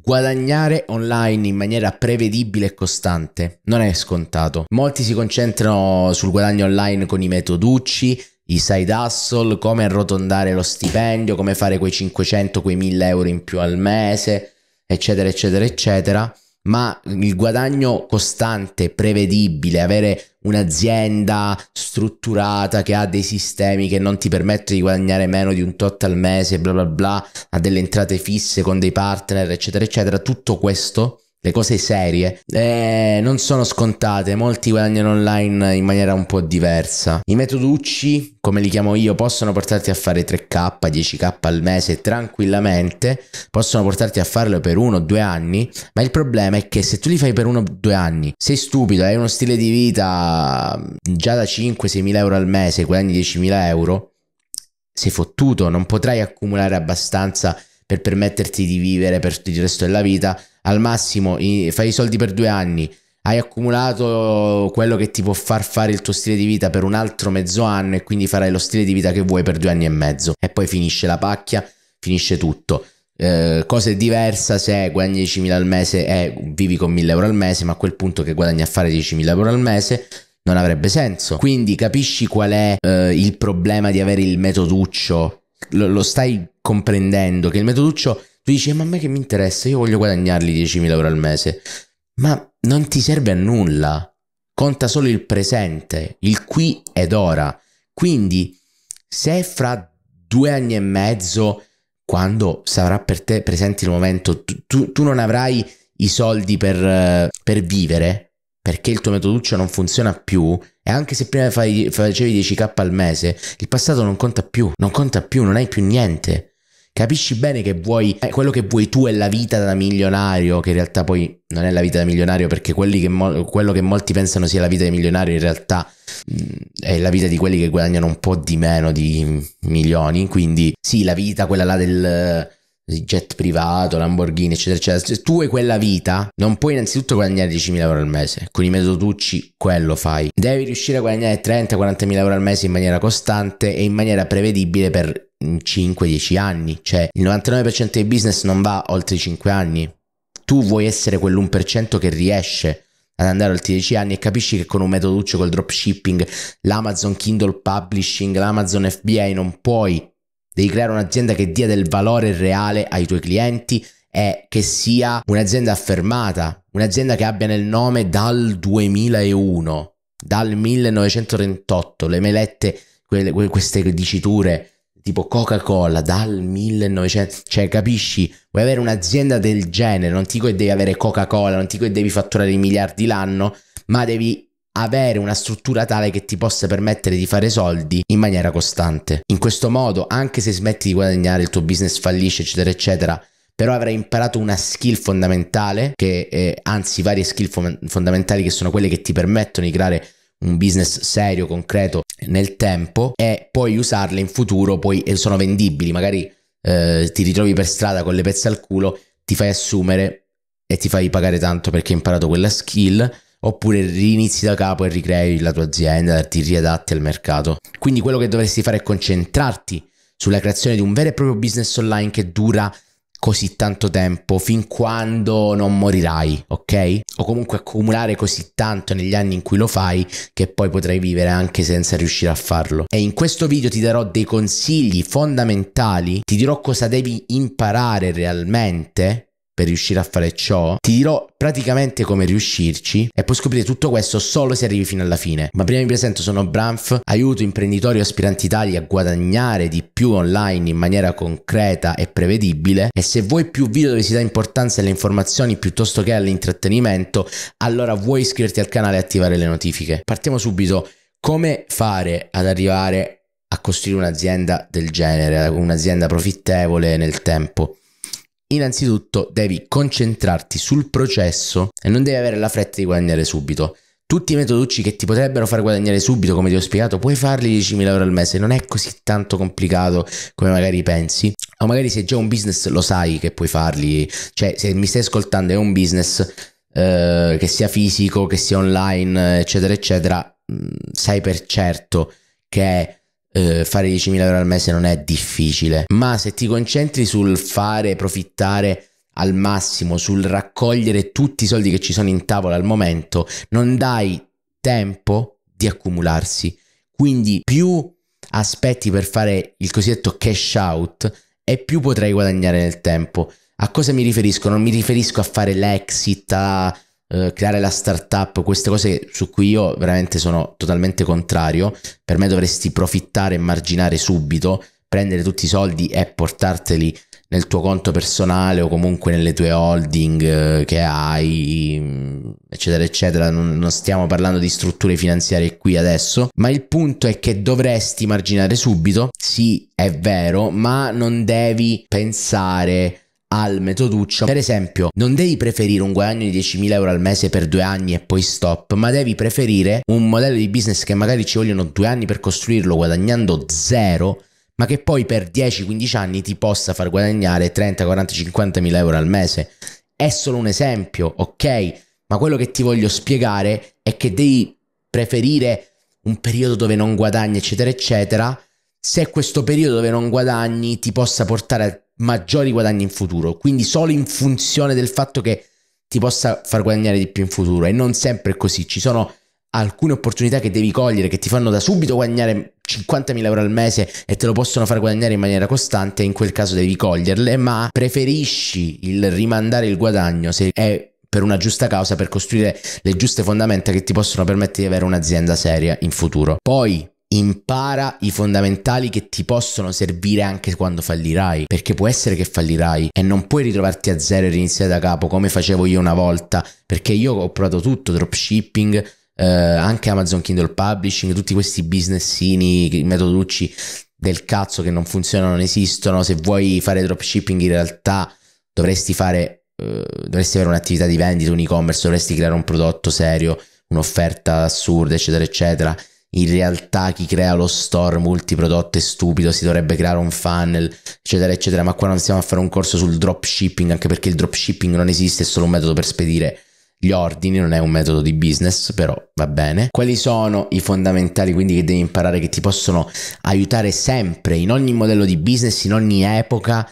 Guadagnare online in maniera prevedibile e costante non è scontato. Molti si concentrano sul guadagno online con i metoducci, i side hustle, come arrotondare lo stipendio, come fare quei 500, quei 1000 euro in più al mese, eccetera, eccetera, eccetera ma il guadagno costante, prevedibile, avere un'azienda strutturata che ha dei sistemi che non ti permette di guadagnare meno di un tot al mese, bla bla bla, ha delle entrate fisse con dei partner, eccetera, eccetera, tutto questo le cose serie eh, non sono scontate, molti guadagnano online in maniera un po' diversa. I metoducci, come li chiamo io, possono portarti a fare 3K, 10K al mese tranquillamente, possono portarti a farlo per uno o due anni, ma il problema è che se tu li fai per uno o due anni, sei stupido, hai uno stile di vita già da 5-6 mila euro al mese, guadagni 10 mila euro, sei fottuto, non potrai accumulare abbastanza per permetterti di vivere per il resto della vita. Al massimo fai i soldi per due anni, hai accumulato quello che ti può far fare il tuo stile di vita per un altro mezzo anno e quindi farai lo stile di vita che vuoi per due anni e mezzo. E poi finisce la pacchia, finisce tutto. Eh, cosa è diversa se guadagni 10.000 al mese e vivi con 1.000 euro al mese, ma a quel punto che guadagni a fare 10.000 euro al mese non avrebbe senso. Quindi capisci qual è eh, il problema di avere il metoduccio lo, lo stai comprendendo che il metoduccio tu dici eh, ma a me che mi interessa io voglio guadagnarli 10.000 euro al mese ma non ti serve a nulla conta solo il presente il qui ed ora quindi se fra due anni e mezzo quando sarà per te presente il momento tu, tu non avrai i soldi per, eh, per vivere perché il tuo metoduccio non funziona più e anche se prima fai, facevi 10k al mese, il passato non conta più, non conta più, non hai più niente. Capisci bene che vuoi, eh, quello che vuoi tu è la vita da milionario, che in realtà poi non è la vita da milionario perché che mo- quello che molti pensano sia la vita da milionario in realtà mh, mm, è la vita di quelli che guadagnano un po' di meno di milioni, quindi sì, la vita quella là del jet privato, Lamborghini, eccetera, eccetera. Se tu hai quella vita, non puoi innanzitutto guadagnare 10.000 euro al mese. Con i metodotucci quello fai. Devi riuscire a guadagnare 30-40.000 euro al mese in maniera costante e in maniera prevedibile per 5-10 mm, anni. Cioè, il 99% dei business non va oltre i 5 anni. Tu vuoi essere quell'1% che riesce ad andare oltre 10 anni e capisci che con un metoduccio col dropshipping, l'Amazon Kindle Publishing, l'Amazon FBA non puoi Devi creare un'azienda che dia del valore reale ai tuoi clienti e che sia un'azienda affermata, un'azienda che abbia nel nome dal 2001, dal 1938, le melette, quelle, queste diciture tipo Coca-Cola dal 1900, cioè capisci, vuoi avere un'azienda del genere, non ti dico che devi avere Coca-Cola, non ti dico che devi fatturare i miliardi l'anno, ma devi avere una struttura tale che ti possa permettere di fare soldi in maniera costante. In questo modo, anche se smetti di guadagnare, il tuo business fallisce, eccetera, eccetera, però avrai imparato una skill fondamentale, che, eh, anzi varie skill fondamentali che sono quelle che ti permettono di creare un business serio, concreto nel tempo e puoi usarle in futuro, poi sono vendibili, magari eh, ti ritrovi per strada con le pezze al culo, ti fai assumere e ti fai pagare tanto perché hai imparato quella skill oppure rinizi da capo e ricrei la tua azienda, ti riadatti al mercato. Quindi quello che dovresti fare è concentrarti sulla creazione di un vero e proprio business online che dura così tanto tempo fin quando non morirai, ok? O comunque accumulare così tanto negli anni in cui lo fai che poi potrai vivere anche senza riuscire a farlo. E in questo video ti darò dei consigli fondamentali, ti dirò cosa devi imparare realmente per riuscire a fare ciò, ti dirò praticamente come riuscirci e puoi scoprire tutto questo solo se arrivi fino alla fine. Ma prima mi presento, sono Branf, aiuto imprenditori o aspiranti Italia a guadagnare di più online in maniera concreta e prevedibile e se vuoi più video dove si dà importanza alle informazioni piuttosto che all'intrattenimento, allora vuoi iscriverti al canale e attivare le notifiche. Partiamo subito. Come fare ad arrivare a costruire un'azienda del genere, un'azienda profittevole nel tempo? innanzitutto devi concentrarti sul processo e non devi avere la fretta di guadagnare subito. Tutti i metoducci che ti potrebbero far guadagnare subito, come ti ho spiegato, puoi farli 10.000 euro al mese, non è così tanto complicato come magari pensi. O magari se già un business lo sai che puoi farli, cioè se mi stai ascoltando è un business eh, che sia fisico, che sia online, eccetera, eccetera, mm, sai per certo che è eh, fare 10.000 euro al mese non è difficile, ma se ti concentri sul fare, profittare al massimo, sul raccogliere tutti i soldi che ci sono in tavola al momento, non dai tempo di accumularsi. Quindi più aspetti per fare il cosiddetto cash out e più potrai guadagnare nel tempo. A cosa mi riferisco? Non mi riferisco a fare l'exit, a eh, creare la startup, queste cose su cui io veramente sono totalmente contrario, per me dovresti profittare e marginare subito, prendere tutti i soldi e portarteli nel tuo conto personale o comunque nelle tue holding eh, che hai, mm, eccetera, eccetera. Non, stiamo parlando di strutture finanziarie qui adesso, ma il punto è che dovresti marginare subito, sì, è vero, ma non devi pensare al metoduccio. Per esempio, non devi preferire un guadagno di 10.000 euro al mese per due anni e poi stop, ma devi preferire un modello di business che magari ci vogliono due anni per costruirlo guadagnando zero, ma che poi per 10-15 anni ti possa far guadagnare 30, 40, 50.000 euro al mese. È solo un esempio, ok? Ma quello che ti voglio spiegare è che devi preferire un periodo dove non guadagni, eccetera, eccetera, se questo periodo dove non guadagni ti possa portare a maggiori guadagni in futuro, quindi solo in funzione del fatto che ti possa far guadagnare di più in futuro e non sempre è così, ci sono alcune opportunità che devi cogliere che ti fanno da subito guadagnare 50.000 euro al mese e te lo possono far guadagnare in maniera costante, in quel caso devi coglierle, ma preferisci il rimandare il guadagno se è per una giusta causa, per costruire le giuste fondamenta che ti possono permettere di avere un'azienda seria in futuro. Poi impara i fondamentali che ti possono servire anche quando fallirai, perché può essere che fallirai e non puoi ritrovarti a zero e riniziare da capo come facevo io una volta, perché io ho provato tutto, dropshipping, eh, anche Amazon Kindle Publishing, tutti questi businessini, metoducci del cazzo che non funzionano, non esistono, se vuoi fare dropshipping in realtà dovresti fare eh, dovresti avere un'attività di vendita, un e-commerce, dovresti creare un prodotto serio, un'offerta assurda, eccetera, eccetera in realtà chi crea lo store multiprodotto è stupido, si dovrebbe creare un funnel, eccetera, eccetera, ma qua non stiamo a fare un corso sul dropshipping, anche perché il dropshipping non esiste, è solo un metodo per spedire gli ordini, non è un metodo di business, però va bene. Quali sono i fondamentali quindi che devi imparare che ti possono aiutare sempre in ogni modello di business, in ogni epoca?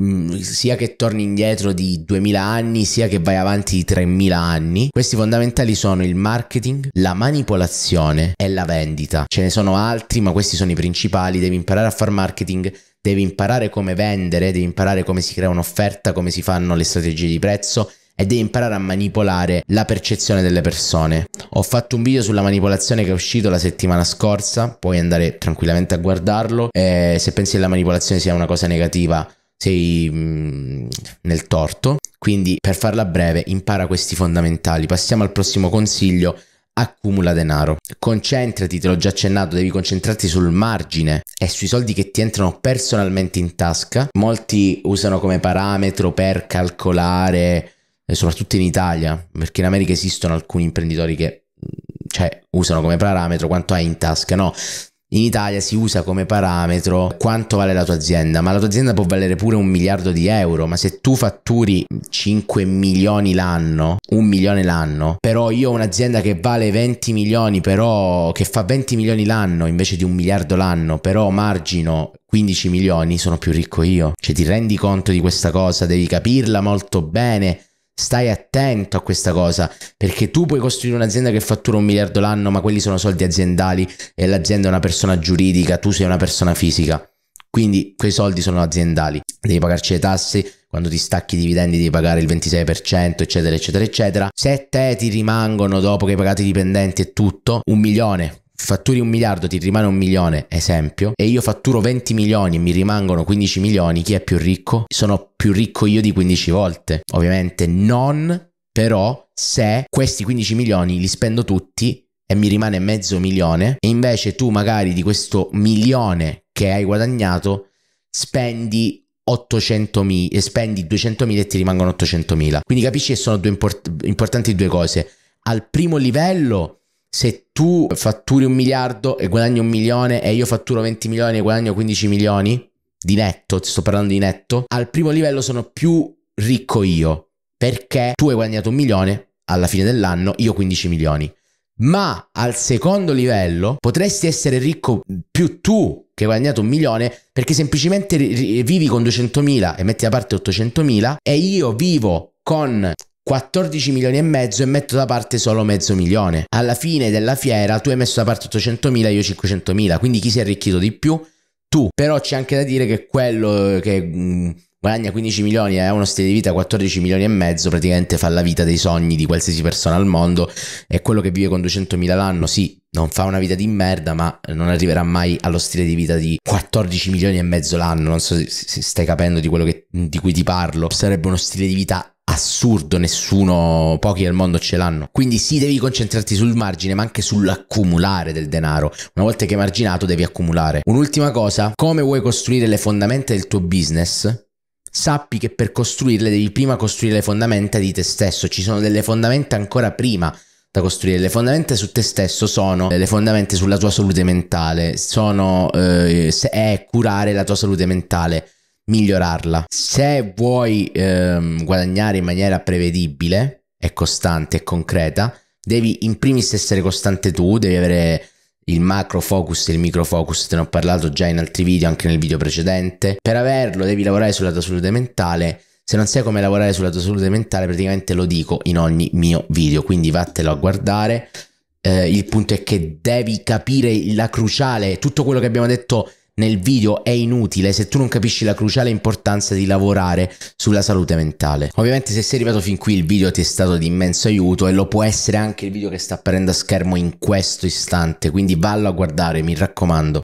Mm, sia che torni indietro di 2000 anni, sia che vai avanti di 3000 anni, questi fondamentali sono il marketing, la manipolazione e la vendita. Ce ne sono altri, ma questi sono i principali. Devi imparare a fare marketing, devi imparare come vendere, devi imparare come si crea un'offerta, come si fanno le strategie di prezzo e devi imparare a manipolare la percezione delle persone. Ho fatto un video sulla manipolazione che è uscito la settimana scorsa, puoi andare tranquillamente a guardarlo e eh, se pensi che la manipolazione sia una cosa negativa sei mm, nel torto. Quindi, per farla breve, impara questi fondamentali. Passiamo al prossimo consiglio. Accumula denaro. Concentrati, te l'ho già accennato, devi concentrarti sul margine e sui soldi che ti entrano personalmente in tasca. Molti usano come parametro per calcolare, eh, soprattutto in Italia, perché in America esistono alcuni imprenditori che mm, cioè, usano come parametro quanto hai in tasca, no? In Italia si usa come parametro quanto vale la tua azienda, ma la tua azienda può valere pure un miliardo di euro, ma se tu fatturi 5 milioni l'anno, un milione l'anno, però io ho un'azienda che vale 20 milioni, però che fa 20 milioni l'anno invece di un miliardo l'anno, però margino 15 milioni, sono più ricco io. Cioè ti rendi conto di questa cosa, devi capirla molto bene stai attento a questa cosa perché tu puoi costruire un'azienda che fattura un miliardo l'anno ma quelli sono soldi aziendali e l'azienda è una persona giuridica tu sei una persona fisica quindi quei soldi sono aziendali devi pagarci le tasse quando ti stacchi i dividendi devi pagare il 26% eccetera eccetera eccetera se te ti rimangono dopo che hai pagato i dipendenti e tutto un milione fatturi un miliardo, ti rimane un milione, esempio, e io fatturo 20 milioni e mi rimangono 15 milioni, chi è più ricco? Sono più ricco io di 15 volte. Ovviamente non, però se questi 15 milioni li spendo tutti e mi rimane mezzo milione, e invece tu magari di questo milione che hai guadagnato spendi 800.000 e eh, spendi 200.000 e ti rimangono 800.000. Quindi capisci che sono due import- importanti due cose. Al primo livello se tu fatturi un miliardo e guadagni un milione e io fatturo 20 milioni e guadagno 15 milioni di netto, ti sto parlando di netto, al primo livello sono più ricco io perché tu hai guadagnato un milione alla fine dell'anno, io 15 milioni. Ma al secondo livello potresti essere ricco più tu che hai guadagnato un milione perché semplicemente vivi con 200.000 e metti da parte 800.000 e io vivo con 14 milioni e mezzo e metto da parte solo mezzo milione. Alla fine della fiera tu hai messo da parte 800 800.000, io 500 mila, quindi chi si è arricchito di più? Tu. Però c'è anche da dire che quello eh, che mm, guadagna 15 milioni e ha uno stile di vita 14 milioni e mezzo praticamente fa la vita dei sogni di qualsiasi persona al mondo e quello che vive con 200 mila l'anno, sì, non fa una vita di merda, ma non arriverà mai allo stile di vita di 14 milioni e mezzo l'anno. Non so se stai capendo di quello che, di cui ti parlo. Sarebbe uno stile di vita assurdo, nessuno, pochi al mondo ce l'hanno. Quindi sì, devi concentrarti sul margine, ma anche sull'accumulare del denaro. Una volta che hai marginato devi accumulare. Un'ultima cosa, come vuoi costruire le fondamenta del tuo business? sappi che per costruirle devi prima costruire le fondamenta di te stesso, ci sono delle fondamenta ancora prima da costruire. Le fondamenta su te stesso sono le fondamenta sulla tua salute mentale, sono eh, è curare la tua salute mentale migliorarla. Se vuoi ehm, guadagnare in maniera prevedibile e costante e concreta, devi in primis essere costante tu, devi avere il macro focus e il micro focus, te ne ho parlato già in altri video, anche nel video precedente. Per averlo devi lavorare sulla tua salute mentale. Se non sai come lavorare sulla tua salute mentale, praticamente lo dico in ogni mio video, quindi vattelo a guardare. Eh, il punto è che devi capire la cruciale, tutto quello che abbiamo detto nel video è inutile se tu non capisci la cruciale importanza di lavorare sulla salute mentale. Ovviamente se sei arrivato fin qui il video ti è stato di immenso aiuto e lo può essere anche il video che sta apparendo a schermo in questo istante, quindi vallo a guardare, mi raccomando.